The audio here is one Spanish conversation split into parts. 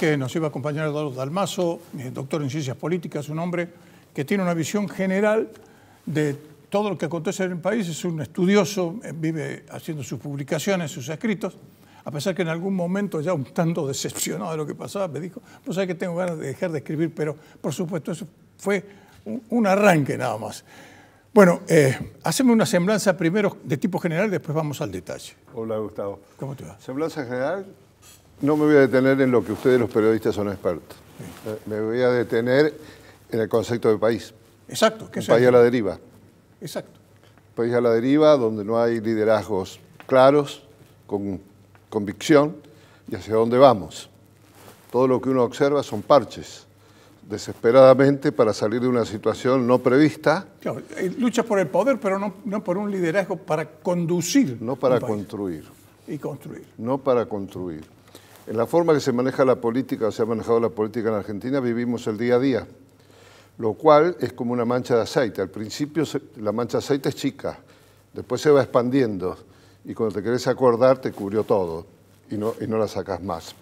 que nos iba a acompañar Eduardo Dalmazo, eh, doctor en ciencias políticas, un hombre que tiene una visión general de todo lo que acontece en el país, es un estudioso, eh, vive haciendo sus publicaciones, sus escritos, a pesar que en algún momento, ya un tanto decepcionado de lo que pasaba, me dijo, pues sabes que tengo ganas de dejar de escribir, pero por supuesto eso fue un, arranque nada más. Bueno, eh, haceme una semblanza primero de tipo general, después vamos al detalle. Hola Gustavo. ¿Cómo te va? Semblanza general, no me voy a detener en lo que ustedes los periodistas son expertos. Me voy a detener en el concepto de país. Exacto. Un país a la deriva. Exacto. país a la deriva donde no hay liderazgos claros, con convicción y hacia dónde vamos. Todo lo que uno observa son parches, desesperadamente para salir de una situación no prevista. Claro, eh, luchas por el poder, pero no, no por un liderazgo para conducir. No para construir. Y construir. No para construir. En la forma que se maneja la política, o se ha manejado la política en Argentina, vivimos el día a día, lo cual es como una mancha de aceite. Al principio la mancha de aceite es chica, después se va expandiendo y cuando te querés acordar te cubrió todo y no, la sacas más.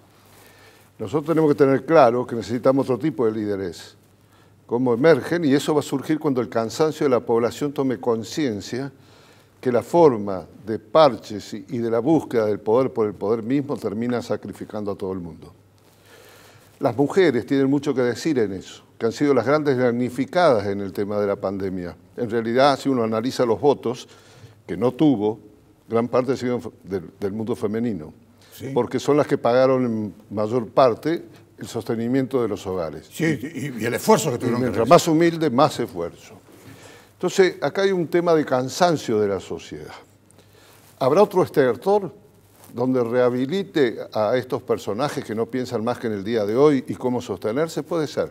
Nosotros tenemos que tener claro que necesitamos otro tipo de líderes, cómo emergen y eso va a surgir cuando el cansancio de la población tome conciencia que la forma de parches y de la búsqueda del poder por el poder mismo termina sacrificando a todo el mundo. Las mujeres tienen mucho que decir en eso, que han sido las grandes damnificadas en el tema de la pandemia. En realidad, si uno analiza los votos, que no tuvo, gran parte sido del, del, mundo femenino, porque son las que pagaron en mayor parte el sostenimiento de los hogares. Sí, y, el esfuerzo que tuvieron. mientras más humilde, más esfuerzo. Entonces, acá hay un tema de cansancio de la sociedad. ¿Habrá otro estertor donde rehabilite a estos personajes que no piensan más que en el día de hoy y cómo sostenerse? Puede ser.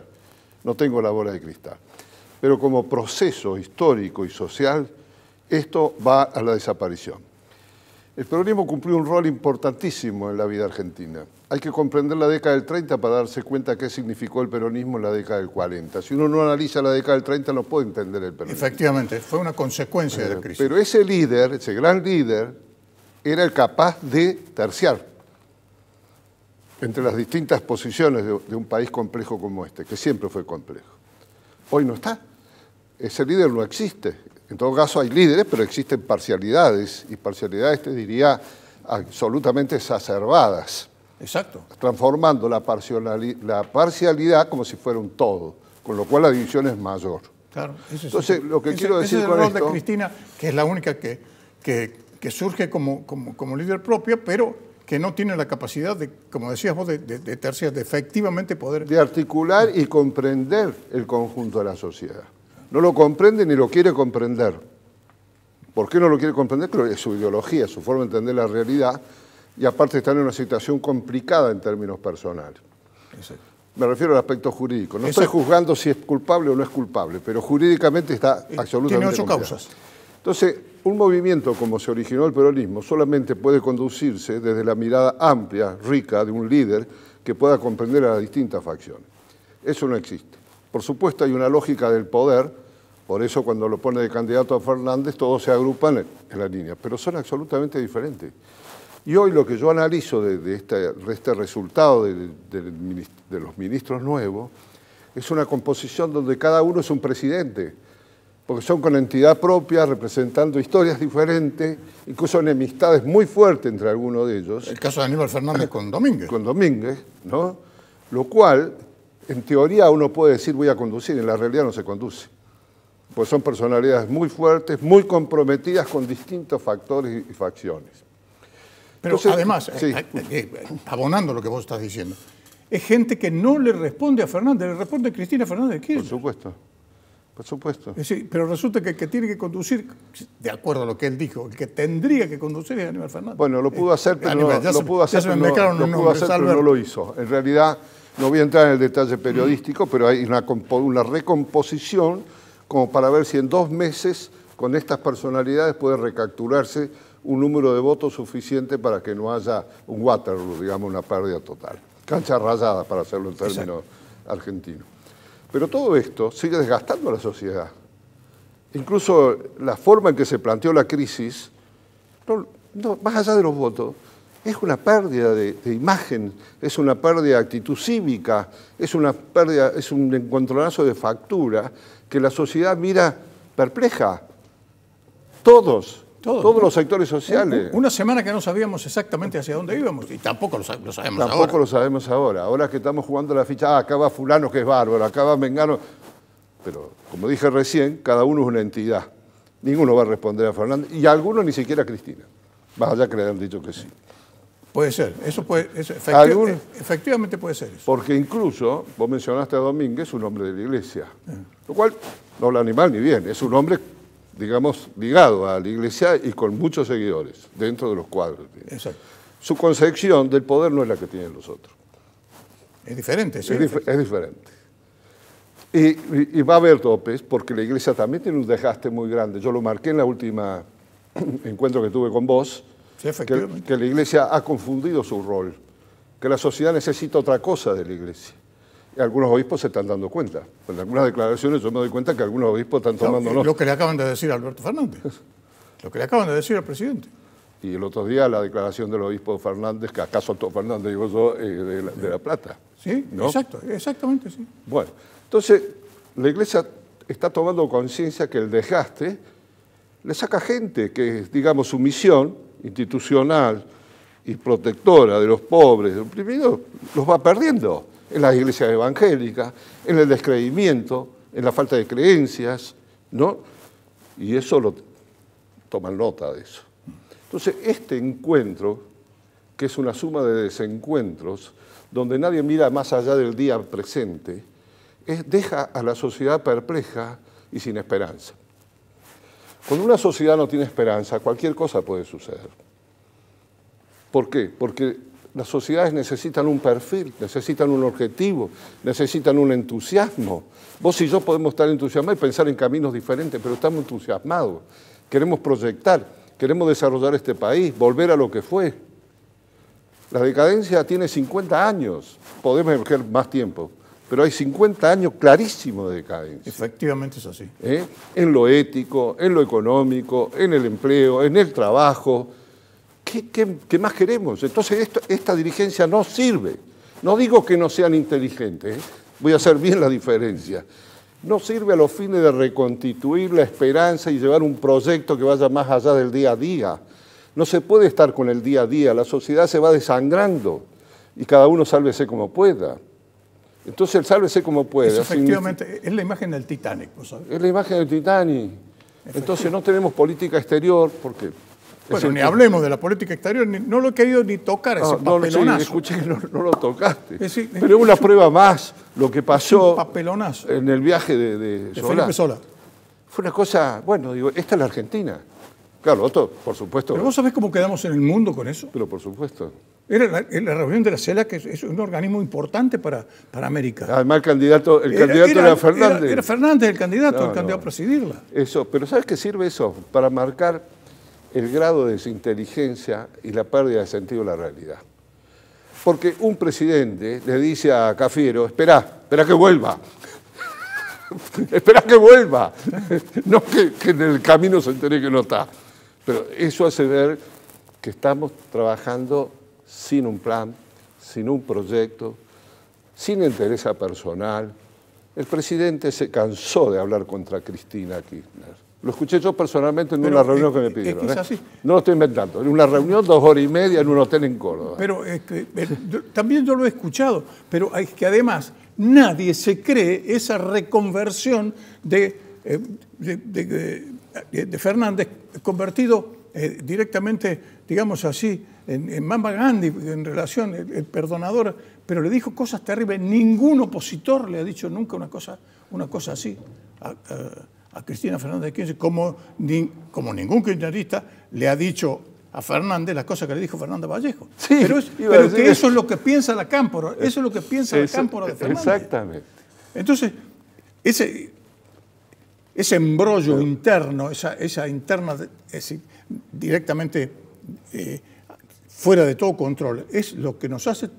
No tengo la bola de cristal. Pero como proceso histórico y social, esto va a la desaparición. El peronismo cumplió un rol importantísimo en la vida argentina. Hay que comprender la década del 30 para darse cuenta qué significó el peronismo en la década del 40. Si uno no analiza la década del 30 no puede entender el peronismo. Efectivamente, fue una consecuencia de la eh, crisis. Pero ese líder, ese gran líder, era el capaz de terciar entre las distintas posiciones de, de un país complejo como este, que siempre fue complejo. Hoy no está. Ese líder no existe. En todo caso hay líderes, pero existen parcialidades, y parcialidades, te diría, absolutamente exacerbadas. Exacto. Transformando la parcialidad, como si fuera un todo, con lo cual la división es mayor. Claro, eso Entonces, lo que quiero decir ese es el con de Cristina, que es la única que, que, surge como, como, líder propia, pero que no tiene la capacidad de, como decías vos, de, de, de efectivamente poder... De articular y comprender el conjunto de la sociedad no lo comprende ni lo quiere comprender. ¿Por qué no lo quiere comprender? Porque es su ideología, su forma de entender la realidad, y aparte está en una situación complicada en términos personales. Me refiero al aspecto jurídico. No estoy juzgando si es culpable o no es culpable, pero jurídicamente está eh, absolutamente. Tiene ocho causas. Entonces, un movimiento como se originó el peronismo solamente puede conducirse desde la mirada amplia, rica, de un líder que pueda comprender a las distintas facciones. Eso no existe. Por supuesto hay una lógica del poder, por eso cuando lo pone de candidato a Fernández todos se agrupan en la línea, pero son absolutamente diferentes. Y hoy lo que yo analizo de, este, este, resultado de, los ministros nuevos es una composición donde cada uno es un presidente, porque son con entidad propia, representando historias diferentes, incluso enemistades muy fuertes entre algunos de ellos. El caso de Aníbal Fernández con Domínguez. Con Domínguez, ¿no? Lo cual en teoría uno puede decir voy a conducir, en la realidad no se conduce. Pues son personalidades muy fuertes, muy comprometidas con distintos factores y facciones. Pero además, eh, eh, eh, abonando lo que vos estás diciendo, es gente que no le responde a Fernández, le responde a Cristina Fernández de Kirchner. Por supuesto. Por supuesto. Sí, pero resulta que el que tiene que conducir, de acuerdo a lo que él dijo, el que tendría que conducir es Aníbal Fernández. Bueno, lo pudo eh, hacer, pero, no, lo pudo hacer, no, lo hizo. En realidad, no voy a entrar en el detalle periodístico, pero hay una, una recomposición como para ver si en dos meses con estas personalidades puede recapturarse un número de votos suficiente para que no haya un Waterloo, digamos, una pérdida total. Cancha rayada, para hacerlo en términos argentinos. Pero todo esto sigue desgastando a la sociedad. Incluso la forma en que se planteó la crisis, más allá de los votos, es una pérdida de, imagen, es una pérdida de actitud cívica, es una pérdida, es un encontronazo de factura que la sociedad mira perpleja. Todos todos, los sectores sociales. Una semana que no sabíamos exactamente hacia dónde íbamos y tampoco lo, sabemos ahora. Tampoco lo sabemos ahora. Ahora que estamos jugando la ficha, ah, acaba fulano que es bárbaro, acaba Mengano. Pero como dije recién, cada uno es una entidad. Ninguno va a responder a Fernández y algunos ni siquiera a Cristina. Más allá que le dicho que sí. Puede ser, eso puede, efectivamente puede ser eso. Porque incluso, vos mencionaste a Domínguez, un hombre de la iglesia, eh. lo cual no habla ni mal ni bien, es un hombre digamos, ligado a la iglesia y con muchos seguidores dentro de los cuadros. Exacto. Su concepción del poder no es la que tienen los otros. Es diferente, sí. Es, diferente. Y, va a haber topes porque la iglesia también tiene un desgaste muy grande. Yo lo marqué en la última encuentro que tuve con vos, que la iglesia ha confundido su rol, que la sociedad necesita otra cosa de la iglesia algunos obispos se están dando cuenta. En algunas declaraciones yo me doy cuenta que algunos obispos están tomando Lo que le acaban de decir a Alberto Fernández. Lo que le acaban de decir al presidente. Y el otro día la declaración del obispo Fernández, que acaso Fernández digo yo, eh, de, la, Plata. Sí, exacto, exactamente, sí. Bueno, entonces la iglesia está tomando conciencia que el desgaste le saca gente que, digamos, su misión institucional y protectora de los pobres, de los oprimidos, los va perdiendo en las iglesias evangélicas, en el descreimiento, en la falta de creencias, ¿no? Y eso lo toman nota de eso. Entonces, este encuentro, que es una suma de desencuentros, donde nadie mira más allá del día presente, deja a la sociedad perpleja y sin esperanza. Cuando una sociedad no tiene esperanza, cualquier cosa puede suceder. ¿Por qué? Porque las sociedades necesitan un perfil, necesitan un objetivo, necesitan un entusiasmo. Vos y yo podemos estar entusiasmados y pensar en caminos diferentes, pero estamos entusiasmados. Queremos proyectar, queremos desarrollar este país, volver a lo que fue. La decadencia tiene 50 años, podemos emerger más tiempo, pero hay 50 años clarísimos de decadencia. Efectivamente es así. ¿Eh? En lo ético, en lo económico, en el empleo, en el trabajo, ¿Qué, más queremos? Entonces esta dirigencia no sirve. No digo que no sean inteligentes, ¿eh? voy a hacer bien la diferencia. No sirve a los fines de reconstituir la esperanza y llevar un proyecto que vaya más allá del día a día. No se puede estar con el día a día, la sociedad se va desangrando y cada uno sálvese como pueda. Entonces el sálvese como pueda. Eso efectivamente, es la imagen del Titanic, Es la imagen del Titanic. Entonces no tenemos política exterior porque bueno, ni hablemos de la política exterior, no lo he querido ni tocar ese no, papelonazo. No, sí, escuché que no, lo tocaste. Pero es una prueba más lo que pasó en el viaje de, Felipe Sola. Fue una cosa, bueno, digo, esta es la Argentina. Claro, otro, por supuesto. ¿Pero vos sabés cómo quedamos en el mundo con eso? Pero por supuesto. Era la, reunión de la CELA, que es, un organismo importante para, para América. Además, el candidato, el era, candidato era, Fernández. Era, Fernández el candidato, el candidato a presidirla. Eso, pero ¿sabes qué sirve eso? Para marcar el grado de desinteligencia y la pérdida de sentido de la realidad. Porque un presidente le dice a Cafiero, espera, espera que vuelva, espera que vuelva, no que, en el camino se entere que no está. Pero eso hace ver que estamos trabajando sin un plan, sin un proyecto, sin interés personal. El presidente se cansó de hablar contra Cristina Kirchner lo escuché yo personalmente en una reunión eh, que me eh, pidieron. ¿eh? No lo estoy inventando. En una reunión, dos horas y media, en un hotel en Córdoba. Pero este, también yo lo he escuchado. Pero es que además nadie se cree esa reconversión de, de, Fernández convertido directamente, digamos así, en, en Mamba Gandhi, en relación, el, perdonador, pero le dijo cosas terribles. Ningún opositor le ha dicho nunca una cosa, una cosa así. a, ah, ah, a Cristina Fernández de Kirchner como, como ningún kirchnerista le ha dicho a Fernández las cosas que le dijo Fernández Vallejo. pero, que eso es lo que piensa la Cámpora, eso es lo que piensa la Cámpora de Fernández. Exactamente. Entonces, ese, ese embrollo interno, esa, interna directamente eh, fuera de todo control, es lo que nos hace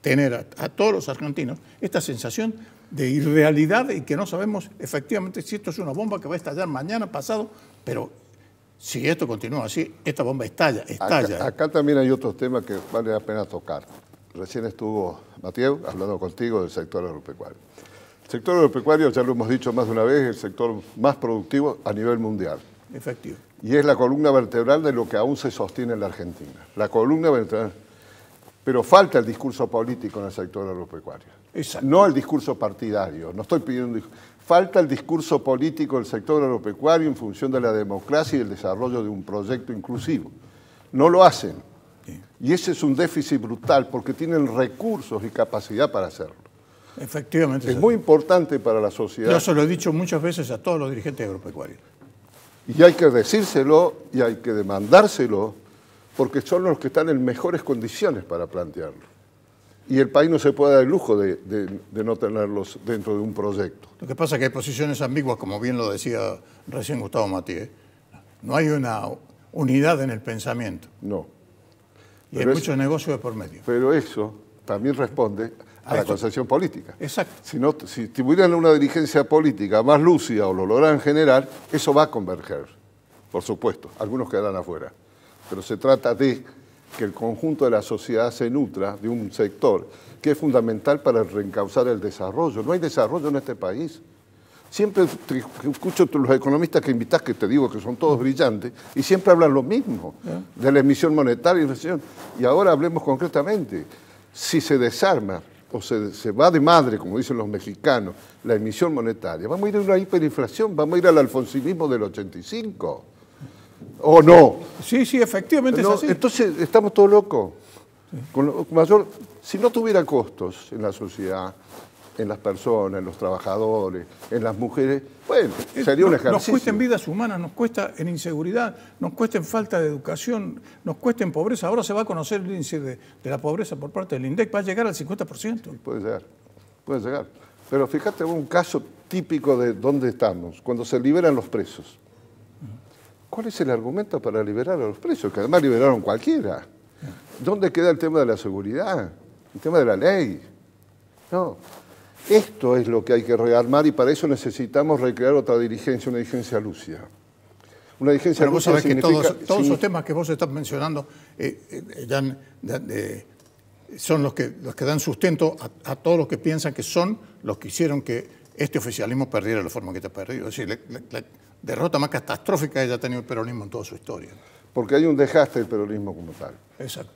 tener a, a todos los argentinos esta sensación de irrealidad y que no sabemos efectivamente si esto es una bomba que va a estallar mañana, pasado, pero si esto continúa así, esta bomba estalla, estalla. Acá, también hay otro tema que vale la pena tocar. Recién estuvo Mateo hablando contigo del sector agropecuario. El sector agropecuario, ya lo hemos dicho más de una vez, es el sector más productivo a nivel mundial. Efectivo. Y es la columna vertebral de lo que aún se sostiene en la Argentina. La columna vertebral pero falta el discurso político en el sector agropecuario. No el discurso partidario. No estoy pidiendo. Falta el discurso político del sector agropecuario en función de la democracia y el desarrollo de un proyecto inclusivo. No lo hacen. Y ese es un déficit brutal porque tienen recursos y capacidad para hacerlo. Efectivamente. Es muy importante para la sociedad. Yo se lo he dicho muchas veces a todos los dirigentes agropecuarios. Y hay que decírselo y hay que demandárselo porque son los que están en mejores condiciones para plantearlo. Y el país no se puede dar el lujo de, no tenerlos dentro de un proyecto. Lo que pasa es que hay posiciones ambiguas, como bien lo decía recién Gustavo Matías. ¿eh? No hay una unidad en el pensamiento. No. Y hay muchos negocios de por medio. Pero eso también responde a, la concepción política. Exacto. Si, no, si tuvieran una dirigencia política más lúcida o lo lograran generar, eso va a converger, por supuesto. Algunos quedarán afuera pero se trata de que el conjunto de la sociedad se nutra de un sector que es fundamental para reencauzar el desarrollo. No hay desarrollo en este país. Siempre escucho escucho los economistas que invitas, que te digo que son todos brillantes, y siempre hablan lo mismo, de la emisión monetaria y inflación. Y ahora hablemos concretamente. Si se desarma o se, se va de madre, como dicen los mexicanos, la emisión monetaria, vamos a ir a una hiperinflación, vamos a ir al alfonsinismo del 85. ¿O no? Sí, sí, efectivamente es así. Entonces, estamos todos locos. mayor, si no tuviera costos en la sociedad, en las personas, en los trabajadores, en las mujeres, bueno, eh, sería un ejercicio. Nos cuesta en vidas humanas, nos cuesta en inseguridad, nos cuesta en falta de educación, nos cuesta en pobreza. Ahora se va a conocer el índice de, la pobreza por parte del INDEC, va a llegar al 50%. puede llegar, puede llegar. Pero fíjate un caso típico de dónde estamos, cuando se liberan los presos. ¿Cuál es el argumento para liberar a los presos? Que además liberaron cualquiera. ¿Dónde queda el tema de la seguridad? El tema de la ley. No. Esto es lo que hay que rearmar y para eso necesitamos recrear otra dirigencia, una dirigencia lucia. Una dirigencia Pero vos todos, esos temas que vos estás mencionando eh, eh, eh, son los que, los que dan sustento a todos los que piensan que son los que hicieron que este oficialismo perdiera la forma que te ha perdido. Es decir, la, derrota más catastrófica que haya tenido el peronismo en toda su historia. Porque hay un desgaste del peronismo como tal. Exacto.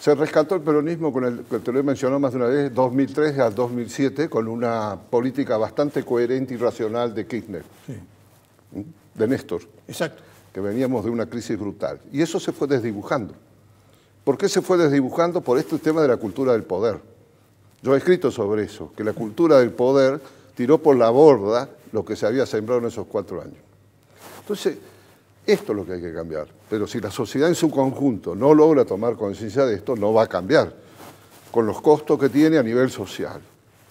Se rescató el peronismo, con el, que te lo he mencionado más de una vez, 2003 a 2007, con una política bastante coherente y racional de Kirchner, ¿Mm? de Néstor. Exacto. Que veníamos de una crisis brutal. Y eso se fue desdibujando. ¿Por qué se fue desdibujando? Por este tema de la cultura del poder. Yo he escrito sobre eso, que la cultura del poder tiró por la borda lo que se había sembrado en esos cuatro años. Entonces, esto es lo que hay que cambiar. Pero si la sociedad en su conjunto no logra tomar conciencia de esto, no va a cambiar, con los costos que tiene a nivel social,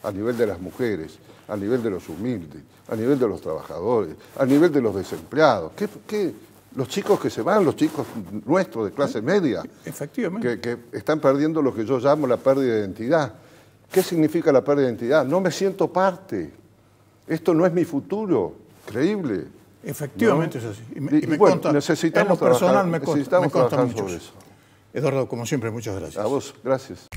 a nivel de las mujeres, a nivel de los humildes, a nivel de los trabajadores, a nivel de los desempleados. Los chicos que se van, los chicos nuestros de clase media, Efectivamente. que están perdiendo lo que yo llamo la pérdida de identidad ¿Qué significa la pérdida de identidad? No me siento parte. Esto no es mi futuro. Creíble. Efectivamente es así. Y, me, necesitamos personal eso. Eduardo, como siempre, muchas gracias. A vos, gracias.